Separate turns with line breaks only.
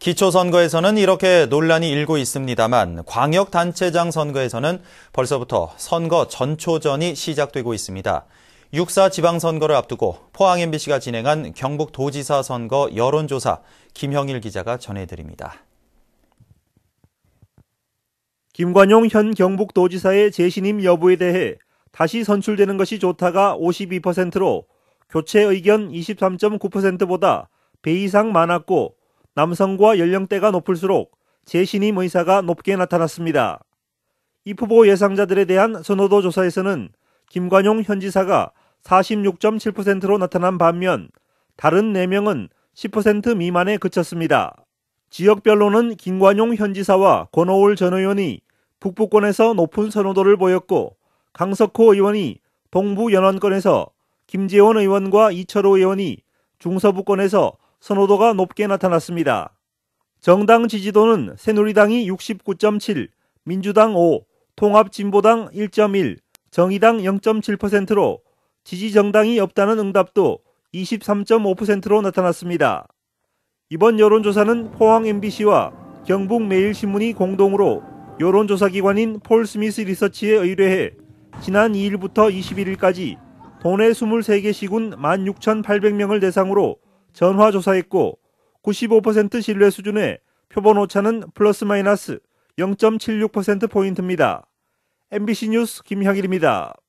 기초선거에서는 이렇게 논란이 일고 있습니다만 광역단체장 선거에서는 벌써부터 선거 전초전이 시작되고 있습니다. 육사 지방선거를 앞두고 포항MBC가 진행한 경북도지사 선거 여론조사 김형일 기자가 전해드립니다. 김관용
현 경북도지사의 재신임 여부에 대해 다시 선출되는 것이 좋다가 52%로 교체 의견 23.9%보다 배 이상 많았고 남성과 연령대가 높을수록 재신임 의사가 높게 나타났습니다. 입후보 예상자들에 대한 선호도 조사에서는 김관용 현지사가 46.7%로 나타난 반면 다른 4명은 10% 미만에 그쳤습니다. 지역별로는 김관용 현지사와 권오울 전 의원이 북부권에서 높은 선호도를 보였고 강석호 의원이 동부 연원권에서 김재원 의원과 이철호 의원이 중서부권에서 선호도가 높게 나타났습니다. 정당 지지도는 새누리당이 69.7, 민주당 5, 통합진보당 1.1, 정의당 0.7%로 지지 정당이 없다는 응답도 23.5%로 나타났습니다. 이번 여론조사는 포항 MBC와 경북 매일신문이 공동으로 여론조사기관인 폴 스미스 리서치에 의뢰해 지난 2일부터 21일까지 도내 23개 시군 16,800명을 대상으로 전화 조사했고 95% 신뢰 수준의 표본 오차는 플러스 마이너스 0.76%포인트입니다. MBC 뉴스 김형일입니다.